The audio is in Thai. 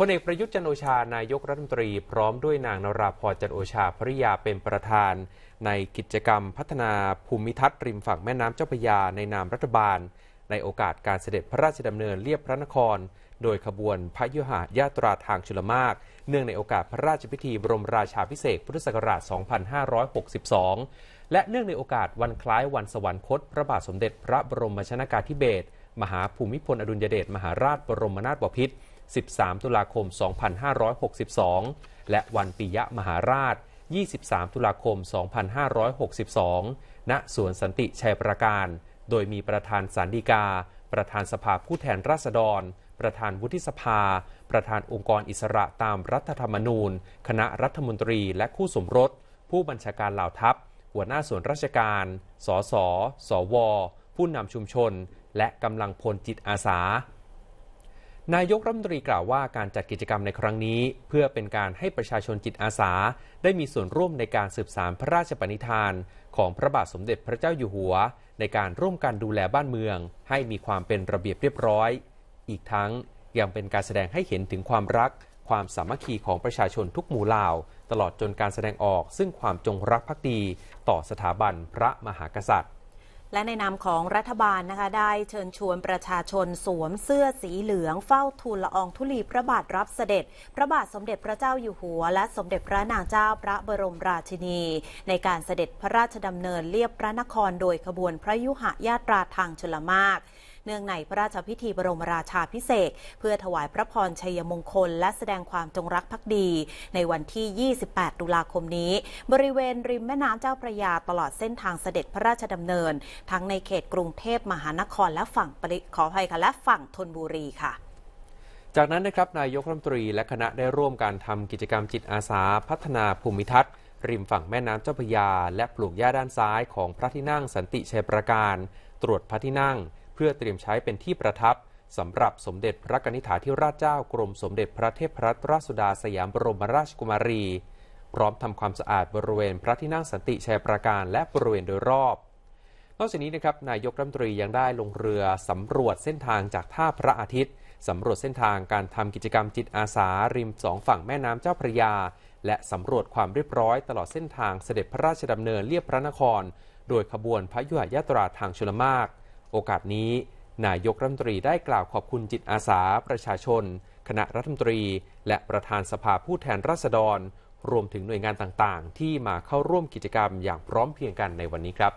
พลเอกประยุทธ์จันโอชา นายกรัฐมนตรีพร้อมด้วยนางนราพรจันโอชาภริยาเป็นประธาน ในกิจกรรมพัฒนาภูมิทัศน์ริมฝั่งแม่น้ำเจ้าพระยาในนามรัฐบาล ในโอกาสการเสด็จพระราชดำเนินเลียบพระนคร โดยขบวนพระยุหะยาตราทางชุลมาก เนื่องในโอกาสพระราชพิธีบรมราชาพิเศษพุทธศักราช 2562 และเนื่องในโอกาสวันคล้ายวันสวรรคตพระบาทสมเด็จพระบรมชนากาธิเบศรมหาภูมิพลอดุลยเดชมหาราชบรมนาถบพิตร13 ตุลาคม 2562 และวันปิยะมหาราช 23 ตุลาคม 2562 ณ สวนสันติชัยประการ โดยมีประธานสารดีกา ประธานสภาผู้แทนราษฎร ประธานวุฒิสภา ประธานองค์กรอิสระตามรัฐธรรมนูญ คณะรัฐมนตรีและคู่สมรส ผู้บัญชาการเหล่าทัพ หัวหน้าส่วนราชการ สส สว ผู้นำชุมชนและกำลังพลจิตอาสา นายกรัฐมนตรีกล่าวว่าการจัดกิจกรรมในครั้งนี้ เพื่อเป็นการให้ประชาชนจิตอาสา ได้มีส่วนร่วมในการสืบสารพระราชปณิธาน ของพระบาทสมเด็จพระเจ้าอยู่หัว ในการร่วมกันดูแลบ้านเมือง ให้มีความเป็นระเบียบเรียบร้อย อีกทั้งยังเป็นการแสดงให้เห็นถึงความรัก ความสามัคคีของประชาชนทุกหมู่เหล่าตลอดจนการแสดงออกซึ่งความจงรักภักดีต่อสถาบันพระมหากษัตริย์และในนามของรัฐบาลนะคะได้เชิญชวนประชาชนสวมเสื้อสีเหลือง เฝ้าทูลละอองธุลีพระบาทรับเสด็จ พระบาทสมเด็จพระเจ้าอยู่หัวและสมเด็จพระนางเจ้าพระบรมราชินี ในการเสด็จพระราชดำเนินเลียบพระนครโดยขบวนพระยุหญาตราทางชลมากเนื่องในพระราชพิธีบรมราชาพิเศษ เพื่อถวายพระพรชัยมงคลและแสดงความจงรักภักดี ในวันที่ 28 ตุลาคมนี้ บริเวณริมแม่น้ำเจ้าพระยาตลอดเส้นทางเสด็จพระราชดำเนิน ทั้งในเขตกรุงเทพมหานคร และฝั่งขออภัยค่ะและฝั่งธนบุรีค่ะ จากนั้นนะครับนายกรัฐมนตรีและคณะได้ร่วมการทำกิจกรรมจิตอาสาพัฒนาภูมิทัศน์ ริมฝั่งแม่น้ำเจ้าพระยา และปลูกหญ้าด้านซ้ายของพระที่นั่งสันติชัยประการ ตรวจพระที่นั่งเพื่อเตรียมใช้เป็นที่ประทับสำหรับสมเด็จพระกนิษฐาธิราชเจ้ากรม สมเด็จพระเทพรัตนราชสุดาสยามบรมราชกุมารี พร้อมทำความสะอาดบริเวณพระที่นั่งสันติชัยประการและบริเวณโดยรอบ นอกจากนี้นะครับ นายกรัฐมนตรียังได้ลงเรือ สำรวจเส้นทางจากท่าพระอาทิตย์สำรวจเส้นทางการทำกิจกรรมจิตอาสาริมสองฝั่งแม่น้ำเจ้าพระยา และสำรวจความเรียบร้อย ตลอดเส้นทางเสด็จพระราชดำเนินเลียบพระนคร โดยขบวนพระยุหยาตราทางชลมารโอกาสนี้นายกรัฐมนตรีได้กล่าวขอบคุณจิตอาสาประชาชนคณะรัฐมนตรี และประธานสภาผู้แทนราษฎร รวมถึงหน่วยงานต่างๆ ที่มาเข้าร่วมกิจกรรมอย่างพร้อมเพรียงกันในวันนี้ครับ